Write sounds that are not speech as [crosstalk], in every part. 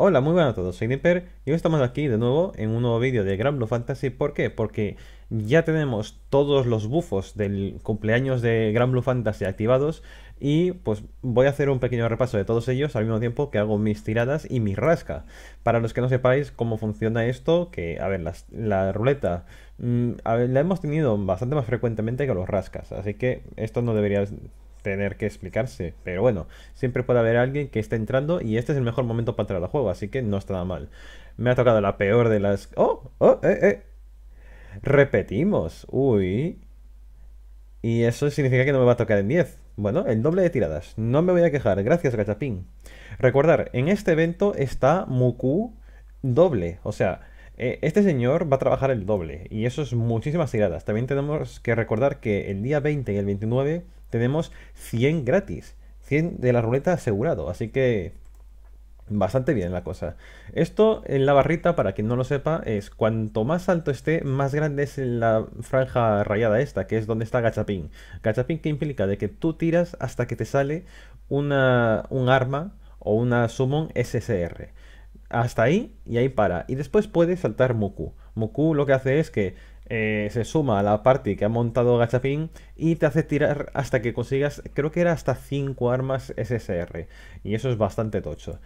Hola, muy buenas a todos, soy Nipper y hoy estamos aquí de nuevo en un nuevo vídeo de Grand Blue Fantasy. ¿Por qué? Porque ya tenemos todos los bufos del cumpleaños de Grand Blue Fantasy activados y pues voy a hacer un pequeño repaso de todos ellos al mismo tiempo que hago mis tiradas y mi rasca. Para los que no sepáis cómo funciona esto, que a ver, la ruleta mm, la hemos tenido bastante más frecuentemente que los rascas, así que esto no debería tener que explicarse. Pero bueno, siempre puede haber alguien que está entrando y este es el mejor momento para entrar al juego, así que no está nada mal. Me ha tocado la peor de las... ¡Oh! ¡Oh! ¡Eh! ¡Eh! Repetimos. Uy. Y eso significa que no me va a tocar en 10. Bueno, el doble de tiradas. No me voy a quejar. Gracias, Gachapín. Recordar, en este evento está Muku doble. O sea, eh, este señor va a trabajar el doble y eso es muchísimas tiradas. También tenemos que recordar que el día 20 y el 29 tenemos 100 gratis. 100 de la ruleta asegurado. Así que bastante bien la cosa. Esto en la barrita, para quien no lo sepa, es cuanto más alto esté, más grande es la franja rayada esta, que es donde está gachapín. Gachapín que implica de que tú tiras hasta que te sale una, un arma o una summon SSR hasta ahí y ahí para. Y después puede saltar Muku. Muku lo que hace es que eh, se suma a la party que ha montado Gachapin y te hace tirar hasta que consigas, creo que era hasta 5 armas SSR. Y eso es bastante tocho.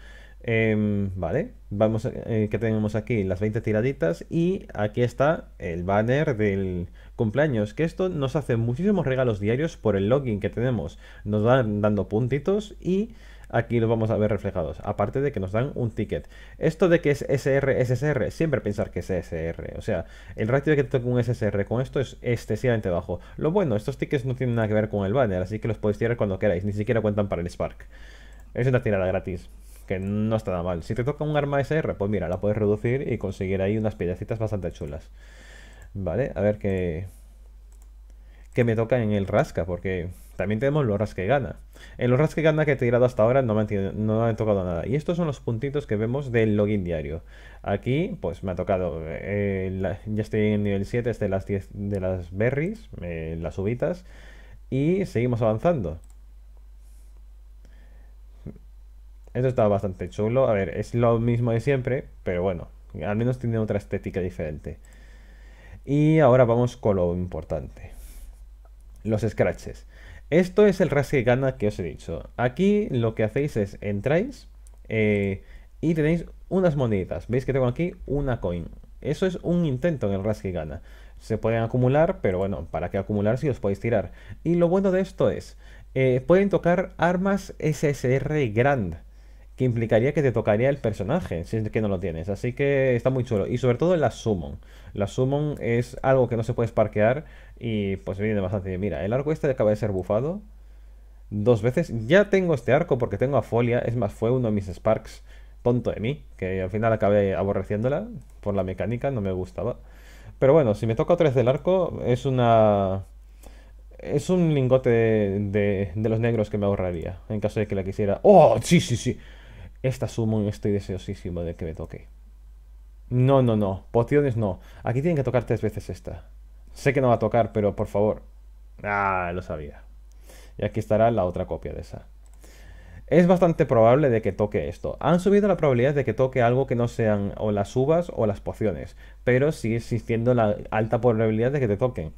Em, vale, vamos eh, que tenemos aquí las 20 tiraditas y aquí está el banner del cumpleaños, que esto nos hace muchísimos regalos diarios por el login que tenemos, nos van dando puntitos y aquí los vamos a ver reflejados. Aparte de que nos dan un ticket. Esto de que es SR, SSR, siempre pensar que es SR. O sea, el ratio de que te toque un SSR con esto es excesivamente bajo. Lo bueno, estos tickets no tienen nada que ver con el banner, así que los podéis tirar cuando queráis. Ni siquiera cuentan para el Spark. Es una tirada gratis que no está nada mal. Si te toca un arma SR, pues mira, la puedes reducir y conseguir ahí unas piedrecitas bastante chulas. Vale, a ver qué... Que me toca en el rasca, porque también tenemos los ras que gana. En los ras que gana que he tirado hasta ahora no me, han, tocado nada. Y estos son los puntitos que vemos del login diario. Aquí, pues me ha tocado. Eh, ya estoy en el nivel 7, este de las de las berries, eh, las ubitas. Y seguimos avanzando. Esto está bastante chulo. A ver, es lo mismo de siempre, pero bueno, al menos tiene otra estética diferente. Y ahora vamos con lo importante. Los scratches. Esto es el gana que os he dicho. Aquí lo que hacéis es entráis eh, y tenéis unas monedas. Veis que tengo aquí una coin. Eso es un intento en el gana Se pueden acumular, pero bueno, ¿para qué acumular si los podéis tirar? Y lo bueno de esto es, eh, pueden tocar armas SSR Grand implicaría que te tocaría el personaje, si es que no lo tienes. Así que está muy chulo. Y sobre todo la summon. La summon es algo que no se puede parquear y pues viene bastante bien. Mira, el arco este acaba de ser bufado dos veces. Ya tengo este arco porque tengo a Folia, es más, fue uno de mis sparks tonto de mí, que al final acabé aborreciéndola por la mecánica, no me gustaba. Pero bueno, si me toca otra vez el arco, es una... Es un lingote de, de los negros que me ahorraría, en caso de que la quisiera... ¡Oh! Sí, sí, sí esta sumo y estoy deseosísimo de que me toque. No, no, no. Pociones no. Aquí tienen que tocar tres veces esta. Sé que no va a tocar, pero por favor. Ah, lo sabía. Y aquí estará la otra copia de esa. Es bastante probable de que toque esto. Han subido la probabilidad de que toque algo que no sean o las uvas o las pociones. Pero sigue existiendo la alta probabilidad de que te toquen.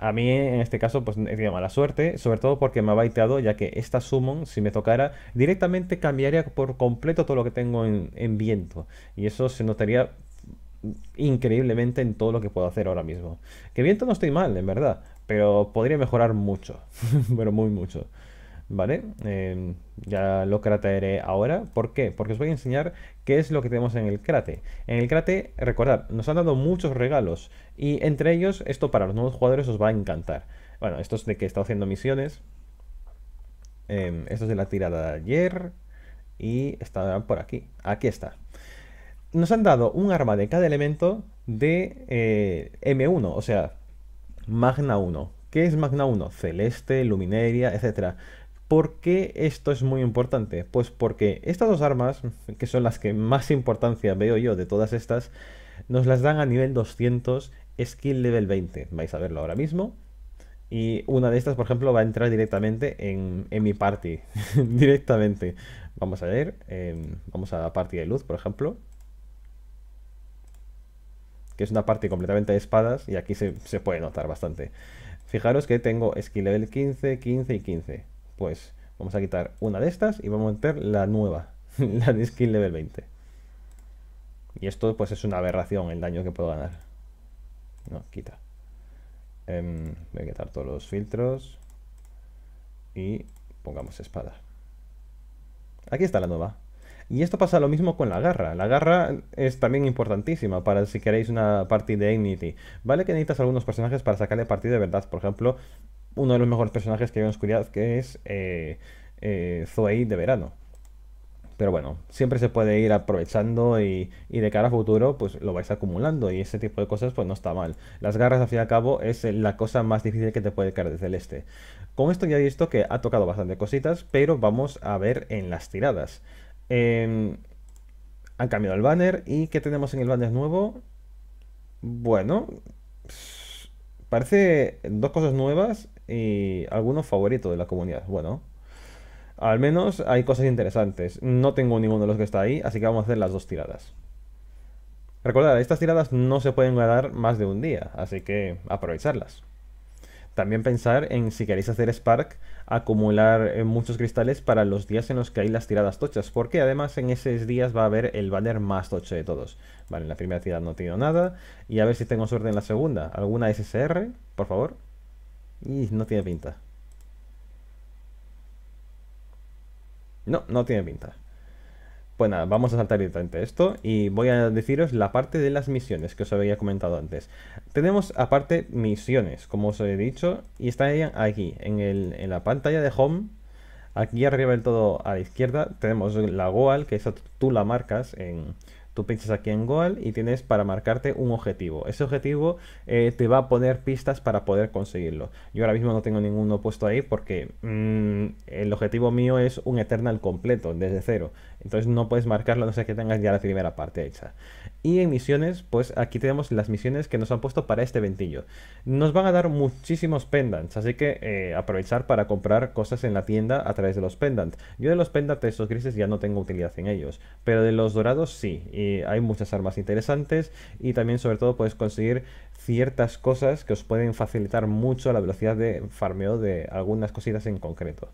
A mí en este caso pues he mala suerte, sobre todo porque me ha baiteado ya que esta summon si me tocara directamente cambiaría por completo todo lo que tengo en, en viento y eso se notaría increíblemente en todo lo que puedo hacer ahora mismo. Que viento no estoy mal, en verdad, pero podría mejorar mucho, [laughs] pero muy mucho. ¿vale? Em, ya lo crateré ahora. ¿Por qué? Porque os voy a enseñar qué es lo que tenemos en el crate. En el crate, recordad, nos han dado muchos regalos y entre ellos, esto para los nuevos jugadores os va a encantar. Bueno, esto es de que he estado haciendo misiones. Em, esto es de la tirada de ayer y está por aquí. Aquí está. Nos han dado un arma de cada elemento de eh, M1, o sea, Magna 1. ¿Qué es Magna 1? Celeste, Lumineria, etc. ¿Por qué esto es muy importante? Pues porque estas dos armas, que son las que más importancia veo yo de todas estas, nos las dan a nivel 200, skill level 20. Vais a verlo ahora mismo. Y una de estas, por ejemplo, va a entrar directamente en, mi party. [laughs] directamente. Vamos a ver. Em, vamos a la party de luz, por ejemplo. Que es una party completamente de espadas. Y aquí se, se puede notar bastante. Fijaros que tengo skill level 15, 15 y 15. Pues vamos a quitar una de estas y vamos a meter la nueva, [laughs] la de skill level 20. Y esto pues es una aberración el daño que puedo ganar. No, quita. Em, voy a quitar todos los filtros. Y pongamos espada. Aquí está la nueva. Y esto pasa lo mismo con la garra. La garra es también importantísima para si queréis una party de Ignity. Vale que necesitas algunos personajes para sacarle partida de verdad. Por ejemplo, uno de los mejores personajes que hay en oscuridad, que es eh, eh de verano. Pero bueno, siempre se puede ir aprovechando y, de cara a futuro pues lo vais acumulando y ese tipo de cosas pues no está mal. Las garras al fin y al cabo es la cosa más difícil que te puede caer desde el este. Con esto ya he visto que ha tocado bastante cositas, pero vamos a ver en las tiradas. Em, han cambiado el banner y ¿qué tenemos en el banner nuevo? Bueno, parece dos cosas nuevas y alguno favorito de la comunidad. Bueno, al menos hay cosas interesantes. No tengo ninguno de los que está ahí, así que vamos a hacer las dos tiradas. Recordad, estas tiradas no se pueden ganar más de un día, así que aprovecharlas. También pensar en si queréis hacer Spark, acumular eh, muchos cristales para los días en los que hay las tiradas tochas, porque además en esos días va a haber el banner más tocho de todos. Vale, en la primera tirada no he tenido nada, y a ver si tengo suerte en la segunda. ¿Alguna SSR, por favor? Y no tiene pinta. No, no tiene pinta. bueno pues vamos a saltar directamente esto y voy a deciros la parte de las misiones que os había comentado antes. Tenemos aparte misiones, como os he dicho, y están aquí, en, el, en la pantalla de Home. Aquí arriba del todo a la izquierda tenemos la Goal, que esa tú la marcas en, Tú pinchas aquí en Goal y tienes para marcarte un objetivo. Ese objetivo eh, te va a poner pistas para poder conseguirlo. Yo ahora mismo no tengo ninguno puesto ahí porque mm, el objetivo mío es un Eternal completo, desde cero. Entonces no puedes marcarlo a no ser que tengas ya la primera parte hecha. Y en misiones, pues aquí tenemos las misiones que nos han puesto para este ventillo. Nos van a dar muchísimos pendants, así que eh, aprovechar para comprar cosas en la tienda a través de los pendants. Yo de los pendants esos grises ya no tengo utilidad en ellos, pero de los dorados sí. Y eh, hay muchas armas interesantes y también sobre todo puedes conseguir ciertas cosas que os pueden facilitar mucho la velocidad de farmeo de algunas cositas en concreto.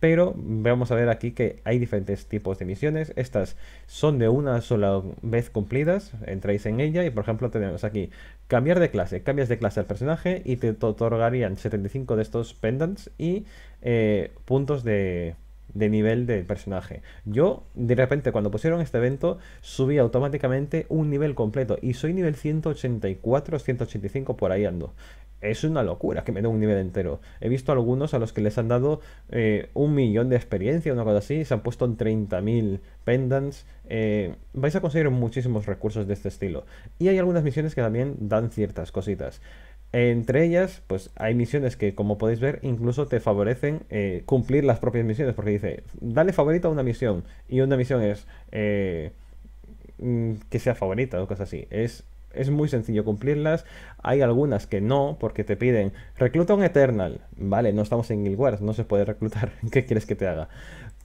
Pero vamos a ver aquí que hay diferentes tipos de misiones. Estas son de una sola vez cumplidas. Entráis en ella y por ejemplo tenemos aquí cambiar de clase. Cambias de clase al personaje y te otorgarían 75 de estos pendants y eh, puntos de de nivel de personaje. Yo, de repente, cuando pusieron este evento, subí automáticamente un nivel completo y soy nivel 184, 185 por ahí ando. Es una locura que me den un nivel entero. He visto algunos a los que les han dado eh, un millón de experiencia, una cosa así, se han puesto en 30.000 pendants. Eh, vais a conseguir muchísimos recursos de este estilo. Y hay algunas misiones que también dan ciertas cositas. Entre ellas, pues hay misiones que, como podéis ver, incluso te favorecen eh, cumplir las propias misiones, porque dice, dale favorito a una misión, y una misión es eh, mm, que sea favorita o cosas así. Es, es muy sencillo cumplirlas, hay algunas que no, porque te piden, recluta un Eternal, vale, no estamos en Guild Wars, no se puede reclutar, [laughs] ¿qué quieres que te haga?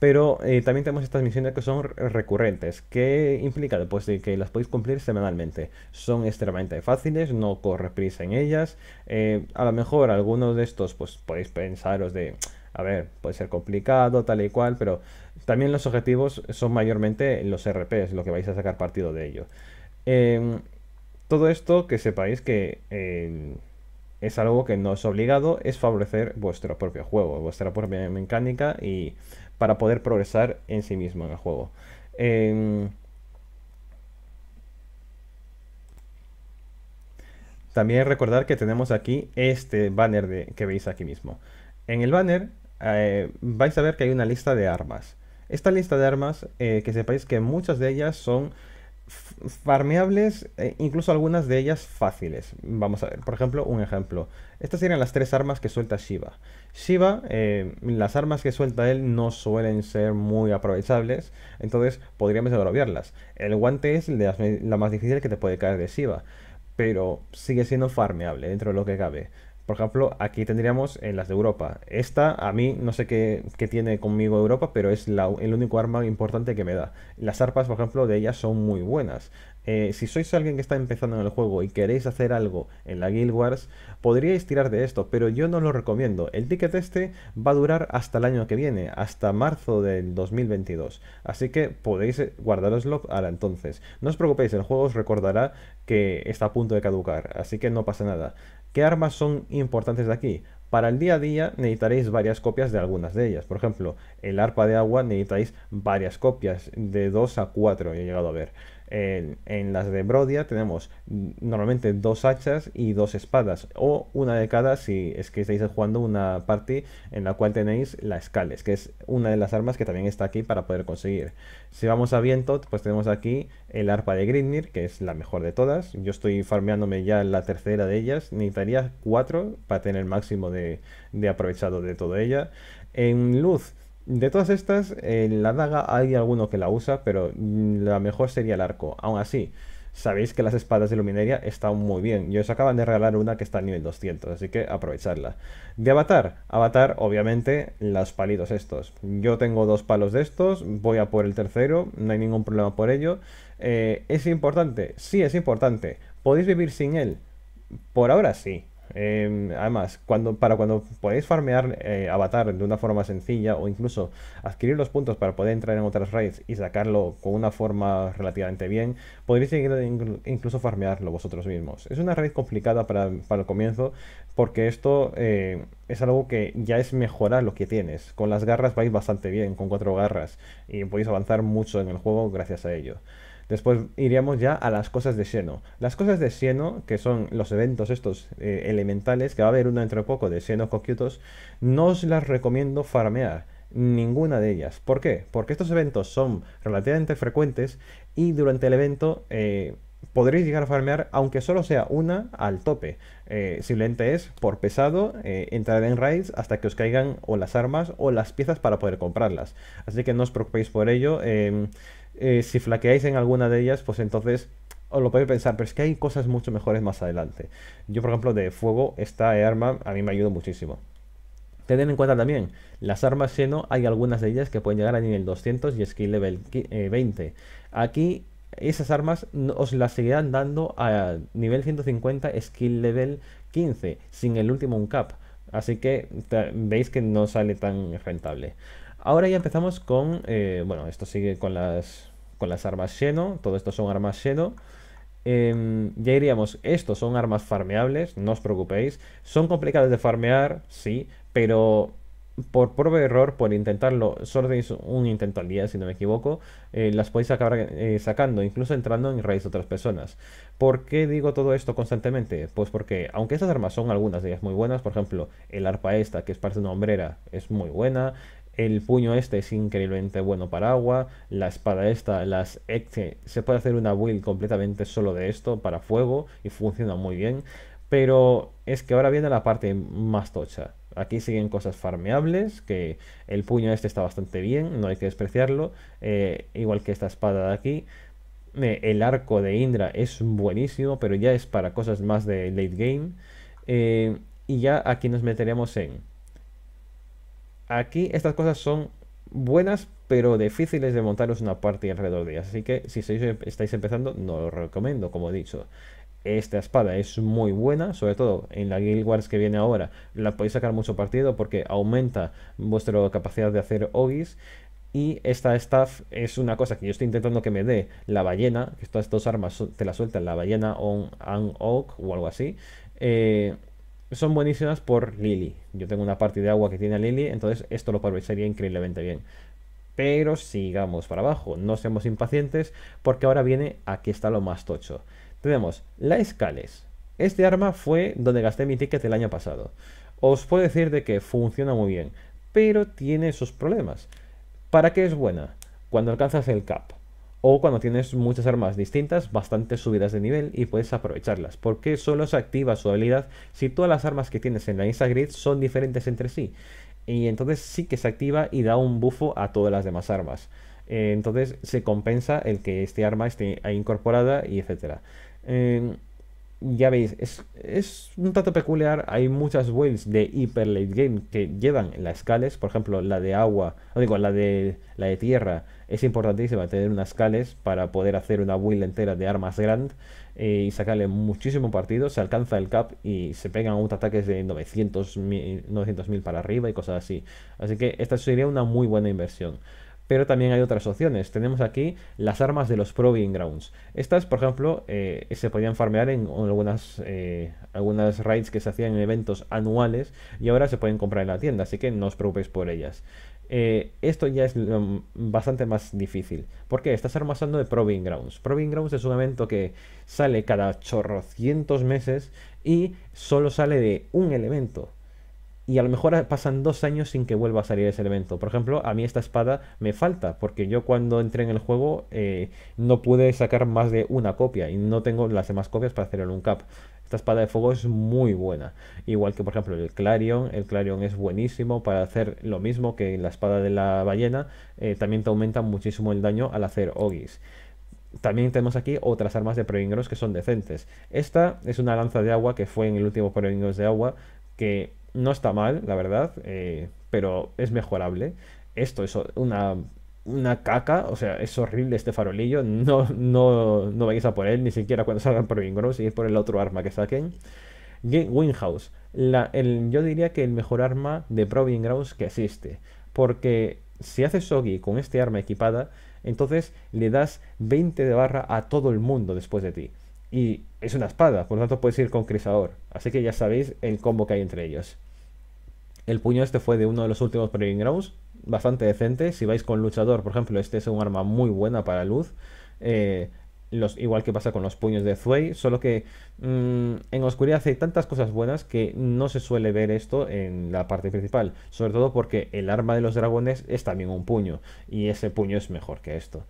Pero eh, también tenemos estas misiones que son recurrentes. ¿Qué implica? Pues que las podéis cumplir semanalmente. Son extremadamente fáciles, no corre prisa en ellas. Eh, a lo mejor algunos de estos, pues podéis pensaros de, a ver, puede ser complicado, tal y cual, pero también los objetivos son mayormente los RPs, lo que vais a sacar partido de ello. Em, todo esto que sepáis que em, es algo que no es obligado, es favorecer vuestro propio juego, vuestra propia mecánica y para poder progresar en sí mismo en el juego. Em, también recordar que tenemos aquí este banner que veis aquí mismo. En el banner eh, vais a ver que hay una lista de armas. Esta lista de armas, eh, que sepáis que muchas de ellas son farmeables, eh, incluso algunas de ellas fáciles. Vamos a ver, por ejemplo, un ejemplo. Estas serían las tres armas que suelta Shiva. Shiva, eh, las armas que suelta él no suelen ser muy aprovechables, entonces podríamos desarrollarlas. El guante es la, la más difícil que te puede caer de Shiva, pero sigue siendo farmeable dentro de lo que cabe. Por ejemplo, aquí tendríamos en las de Europa. Esta, a mí, no sé qué, tiene conmigo Europa, pero es el único arma importante que me da. Las arpas, por ejemplo, de ellas son muy buenas. Eh, si sois alguien que está empezando en el juego y queréis hacer algo en la Guild Wars, podríais tirar de esto, pero yo no lo recomiendo. El ticket este va a durar hasta el año que viene, hasta marzo del 2022. Así que podéis eh, guardaroslo para entonces. No os preocupéis, el juego os recordará que está a punto de caducar, así que no pasa nada. ¿Qué armas son importantes de aquí? Para el día a día necesitaréis varias copias de algunas de ellas. Por ejemplo, el arpa de agua necesitáis varias copias, de 2 a 4 he llegado a ver. En, las de Brodia tenemos normalmente dos hachas y dos espadas, o una de cada si es que estáis jugando una party en la cual tenéis la Scales, que es una de las armas que también está aquí para poder conseguir. Si vamos a viento pues tenemos aquí el arpa de Grimnir, que es la mejor de todas. Yo estoy farmeándome ya la tercera de ellas, necesitaría cuatro para tener el máximo de, de aprovechado de toda ella. En luz de todas estas, la daga hay alguno que la usa, pero mm, la mejor sería el arco. Aún así, sabéis que las espadas de luminaria están muy bien. Yo os acaban de regalar una que está a nivel 200, así que aprovecharla. De avatar, avatar obviamente los palitos estos. Yo tengo dos palos de estos, voy a por el tercero, no hay ningún problema por ello. Eh, ¿Es importante? Sí, es importante. ¿Podéis vivir sin él? Por ahora sí. Em, además, para cuando podéis farmear eh, avatar de una forma sencilla o incluso adquirir los puntos para poder entrar en otras raids y sacarlo con una forma relativamente bien, podréis incluso farmearlo vosotros mismos. Es una raid complicada para, el comienzo porque esto eh, es algo que ya es mejorar lo que tienes. Con las garras vais bastante bien, con cuatro garras, y podéis avanzar mucho en el juego gracias a ello. Después iríamos ya a las cosas de Xeno. Las cosas de sieno, que son los eventos estos eh, elementales, que va a haber uno entre poco de Xeno coquitos no os las recomiendo farmear ninguna de ellas. ¿Por qué? Porque estos eventos son relativamente frecuentes y durante el evento eh, podréis llegar a farmear, aunque solo sea una, al tope. Eh, simplemente es, por pesado, eh, entrar en raids hasta que os caigan o las armas o las piezas para poder comprarlas. Así que no os preocupéis por ello. Em, eh, si flaqueáis en alguna de ellas, pues entonces os lo podéis pensar, pero es que hay cosas mucho mejores más adelante. Yo, por ejemplo, de fuego, esta arma a mí me ayuda muchísimo. Tener en cuenta también, las armas lleno, hay algunas de ellas que pueden llegar a nivel 200 y skill level 20. Aquí esas armas os las seguirán dando a nivel 150, skill level 15, sin el último uncap. Así que veis que no sale tan rentable. Ahora ya empezamos con, eh, bueno, esto sigue con las, con las armas lleno, todo esto son armas lleno. Em, ya diríamos, estos son armas farmeables, no os preocupéis. Son complicadas de farmear, sí, pero por prueba de error, por intentarlo, solo tenéis un intento al día, si no me equivoco, eh, las podéis acabar eh, sacando, incluso entrando en raíz de otras personas. ¿Por qué digo todo esto constantemente? Pues porque, aunque estas armas son algunas de ellas muy buenas, por ejemplo, el arpa esta, que es parte de una hombrera, es muy buena, el puño este es increíblemente bueno para agua. La espada esta, las eh, se puede hacer una build completamente solo de esto para fuego y funciona muy bien. Pero es que ahora viene la parte más tocha. Aquí siguen cosas farmeables, que el puño este está bastante bien, no hay que despreciarlo, eh, igual que esta espada de aquí. Eh, el arco de Indra es buenísimo, pero ya es para cosas más de late game. Eh, y ya aquí nos meteríamos en... Aquí estas cosas son buenas, pero difíciles de montaros una parte alrededor de ellas. Así que si estáis empezando, no lo recomiendo, como he dicho. Esta espada es muy buena, sobre todo en la Guild Wars que viene ahora. La podéis sacar mucho partido porque aumenta vuestra capacidad de hacer ogis. Y esta staff es una cosa que yo estoy intentando que me dé la ballena, que estas dos armas te la sueltan, la ballena on un oak o algo así. Eh, son buenísimas por Lily. Yo tengo una parte de agua que tiene Lily, entonces esto lo aprovecharía increíblemente bien. Pero sigamos para abajo, no seamos impacientes, porque ahora viene aquí está lo más tocho. Tenemos la Scales. Este arma fue donde gasté mi ticket el año pasado. Os puedo decir de que funciona muy bien, pero tiene sus problemas. ¿Para qué es buena? Cuando alcanzas el cap o cuando tienes muchas armas distintas, bastante subidas de nivel y puedes aprovecharlas, porque solo se activa su habilidad si todas las armas que tienes en la grid son diferentes entre sí. Y entonces sí que se activa y da un bufo a todas las demás armas. entonces se compensa el que este arma esté incorporada y etcétera ya veis, es, un tanto peculiar. Hay muchas builds de hiper late game que llevan las escales. Por ejemplo, la de agua, o digo, la de, la de tierra. Es importantísima tener unas Scales para poder hacer una build entera de armas grand eh, y sacarle muchísimo partido. Se alcanza el cap y se pegan unos ataques de 900.000 para arriba y cosas así. Así que esta sería una muy buena inversión pero también hay otras opciones. Tenemos aquí las armas de los Proving Grounds. Estas, por ejemplo, eh, se podían farmear en algunas, eh, algunas raids que se hacían en eventos anuales y ahora se pueden comprar en la tienda, así que no os preocupéis por ellas. Eh, esto ya es bastante más difícil. ¿Por qué? Estás armasando de Proving Grounds. Proving Grounds es un evento que sale cada chorrocientos meses y solo sale de un elemento y a lo mejor pasan dos años sin que vuelva a salir ese evento Por ejemplo, a mí esta espada me falta, porque yo cuando entré en el juego eh, no pude sacar más de una copia y no tengo las demás copias para hacer un cap Esta espada de fuego es muy buena. Igual que por ejemplo el Clarion, el Clarion es buenísimo para hacer lo mismo que la espada de la ballena, eh, también te aumenta muchísimo el daño al hacer ogis. También tenemos aquí otras armas de Proingros que son decentes. Esta es una lanza de agua que fue en el último Proingros de agua que no está mal, la verdad, eh, pero es mejorable. Esto es una, caca, o sea, es horrible este farolillo. No, no, no vayáis a por él, ni siquiera cuando salgan Proving Grounds Y por el otro arma que saquen. Windhouse, el, yo diría que el mejor arma de Proving Grounds que existe. Porque si haces soggy con este arma equipada, entonces le das 20 de barra a todo el mundo después de ti. Y es una espada, por lo tanto puedes ir con Crisador Así que ya sabéis el combo que hay entre ellos. El puño este fue de uno de los últimos pre Grounds, bastante decente. Si vais con luchador, por ejemplo, este es un arma muy buena para luz. Eh, los, igual que pasa con los puños de Zwei, solo que mm, en oscuridad hay tantas cosas buenas que no se suele ver esto en la parte principal, sobre todo porque el arma de los dragones es también un puño, y ese puño es mejor que esto.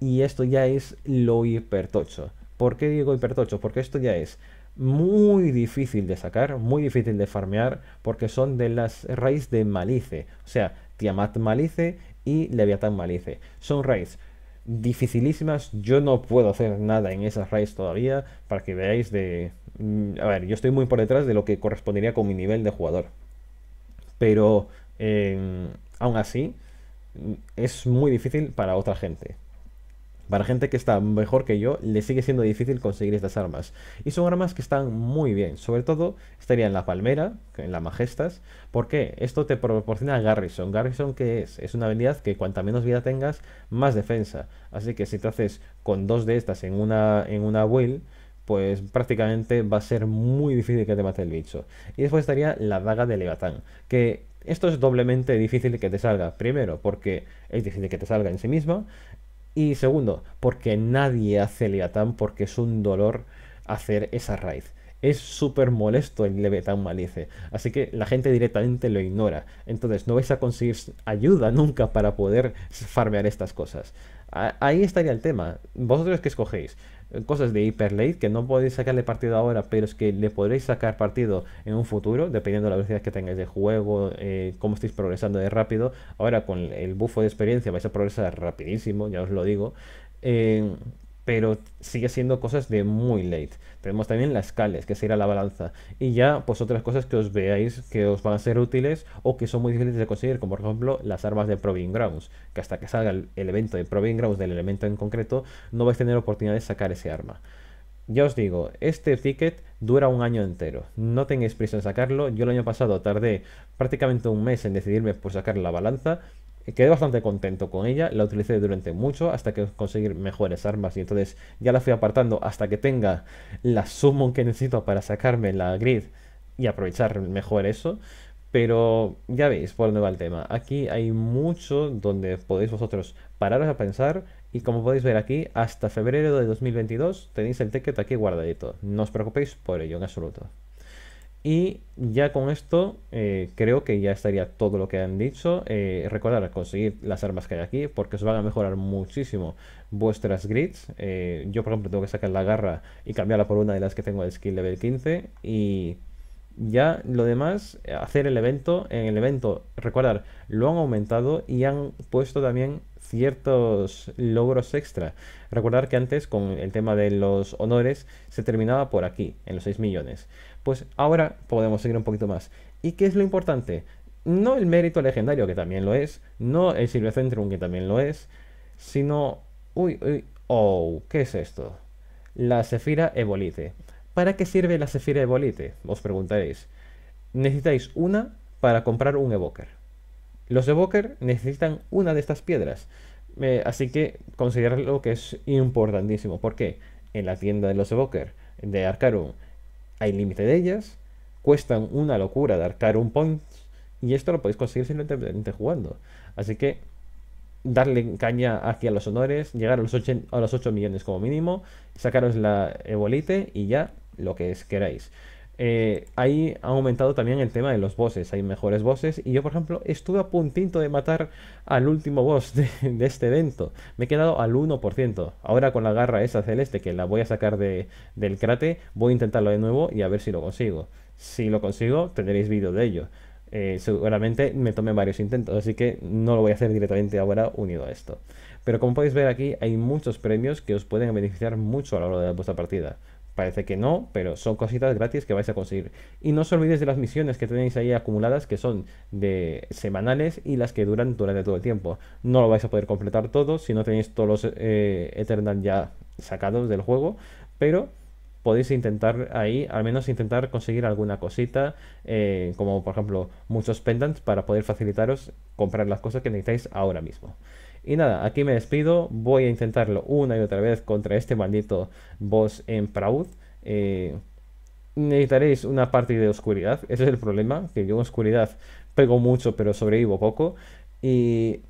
Y esto ya es lo hipertocho. ¿Por qué digo hipertocho? Porque esto ya es muy difícil de sacar, muy difícil de farmear, porque son de las raíces de Malice. O sea, Tiamat Malice y Leviatán Malice. Son raíces dificilísimas. Yo no puedo hacer nada en esas raíces todavía para que veáis de... Mm, a ver, yo estoy muy por detrás de lo que correspondería con mi nivel de jugador. Pero em, aún así, mm, es muy difícil para otra gente. Para gente que está mejor que yo, le sigue siendo difícil conseguir estas armas. Y son armas que están muy bien. Sobre todo, estaría en la Palmera, en la Majestas. porque Esto te proporciona Garrison. Garrison, ¿qué es? Es una habilidad que cuanta menos vida tengas, más defensa. Así que si te haces con dos de estas en una, en una will pues prácticamente va a ser muy difícil que te mate el bicho. Y después estaría la daga de legatán que esto es doblemente difícil que te salga. Primero, porque es difícil que te salga en sí misma. Y segundo, porque nadie hace leatán porque es un dolor hacer esa raíz. Es súper molesto el leviatán malice. Así que la gente directamente lo ignora. Entonces no vais a conseguir ayuda nunca para poder farmear estas cosas. Ahí estaría el tema. ¿Vosotros qué escogéis? cosas de hiperlate que no podéis sacarle partido ahora, pero es que le podréis sacar partido en un futuro, dependiendo de la velocidad que tengáis de juego, eh, cómo estáis progresando de rápido. Ahora con el bufo de experiencia vais a progresar rapidísimo, ya os lo digo. Eh, pero sigue siendo cosas de muy late. Tenemos también las cales, que se a la balanza, y ya pues otras cosas que os veáis que os van a ser útiles o que son muy difíciles de conseguir, como por ejemplo las armas de Proving Grounds, que hasta que salga el, evento de Proving Grounds del elemento en concreto, no vais a tener oportunidad de sacar ese arma. Ya os digo, este ticket dura un año entero. No tengáis prisa en sacarlo. Yo el año pasado tardé prácticamente un mes en decidirme por sacar la balanza quedé bastante contento con ella, la utilicé durante mucho hasta que conseguí mejores armas y entonces ya la fui apartando hasta que tenga la summon que necesito para sacarme la grid y aprovechar mejor eso. Pero ya veis por dónde va el tema. Aquí hay mucho donde podéis vosotros pararos a pensar y como podéis ver aquí, hasta febrero de 2022 tenéis el ticket aquí guardadito. No os preocupéis por ello en absoluto. Y ya con esto eh, creo que ya estaría todo lo que han dicho. Eh, recordar conseguir las armas que hay aquí porque os van a mejorar muchísimo vuestras grids. Eh, yo, por ejemplo, tengo que sacar la garra y cambiarla por una de las que tengo de skill level 15. Y ya lo demás, hacer el evento. En el evento, recordar lo han aumentado y han puesto también ciertos logros extra. Recordar que antes con el tema de los honores se terminaba por aquí, en los 6 millones. Pues ahora podemos seguir un poquito más. ¿Y qué es lo importante? No el mérito legendario, que también lo es, no el Silvecentrum, que también lo es, sino... Uy, uy, oh, ¿qué es esto? La Sefira Ebolite. ¿Para qué sirve la Sefira Ebolite? Os preguntaréis. Necesitáis una para comprar un Evoker. Los Evoker necesitan una de estas piedras. Eh, así que considerarlo que es importantísimo. ¿Por qué? En la tienda de los Evoker de Arcarum hay límite de ellas, cuestan una locura dar caro un point, y esto lo podéis conseguir simplemente jugando. Así que darle caña aquí a los honores, llegar a los 8, a los 8 millones como mínimo, sacaros la ebolite y ya lo que es, queráis. Eh, ahí ha aumentado también el tema de los bosses. Hay mejores bosses. Y yo, por ejemplo, estuve a puntito de matar al último boss de, este evento. Me he quedado al 1%. Ahora con la garra esa celeste que la voy a sacar de, del crate, voy a intentarlo de nuevo y a ver si lo consigo. Si lo consigo, tendréis vídeo de ello. Eh, seguramente me tomé varios intentos, así que no lo voy a hacer directamente ahora unido a esto. Pero como podéis ver aquí, hay muchos premios que os pueden beneficiar mucho a la hora de vuestra partida. Parece que no, pero son cositas gratis que vais a conseguir. Y no os olvidéis de las misiones que tenéis ahí acumuladas, que son de semanales y las que duran durante todo el tiempo. No lo vais a poder completar todo si no tenéis todos los eh, Eternal ya sacados del juego, pero podéis intentar ahí, al menos intentar conseguir alguna cosita, eh, como por ejemplo muchos pendants para poder facilitaros comprar las cosas que necesitáis ahora mismo. Y nada, aquí me despido. Voy a intentarlo una y otra vez contra este maldito boss en Proud. Eh, necesitaréis una parte de oscuridad. Ese es el problema, que yo en oscuridad pego mucho pero sobrevivo poco. Y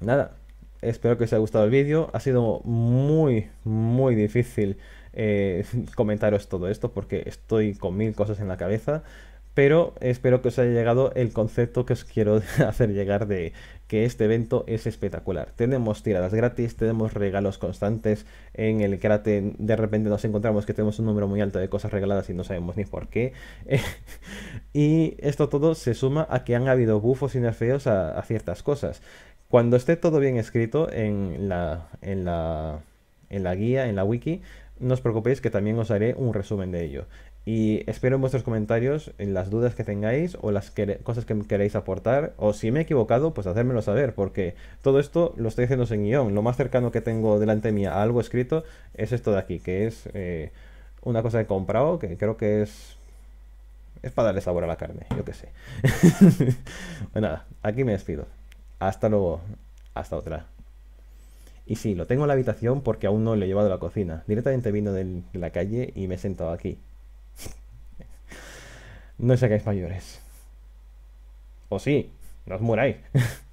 nada, espero que os haya gustado el vídeo. Ha sido muy, muy difícil eh, [laughs] comentaros todo esto porque estoy con mil cosas en la cabeza pero espero que os haya llegado el concepto que os quiero [laughs] hacer llegar de que este evento es espectacular. Tenemos tiradas gratis, tenemos regalos constantes. En el cráter, de repente nos encontramos que tenemos un número muy alto de cosas regaladas y no sabemos ni por qué. [laughs] y esto todo se suma a que han habido bufos y nerfeos a, a ciertas cosas. Cuando esté todo bien escrito en la, en la guía, en la wiki, no os preocupéis que también os haré un resumen de ello. Y espero en vuestros comentarios en las dudas que tengáis o las cosas que queréis aportar. O si me he equivocado, pues hacérmelo saber, porque todo esto lo estoy haciendo en guión. Lo más cercano que tengo delante mía a algo escrito es esto de aquí, que es eh, una cosa que he comprado, que creo que es. Es para darle sabor a la carne, yo qué sé. [laughs] pues nada, aquí me despido. Hasta luego. Hasta otra. Y sí, lo tengo en la habitación porque aún no lo he llevado a la cocina. Directamente vino de la calle y me he sentado aquí no os mayores. O sí, no os muráis. [laughs]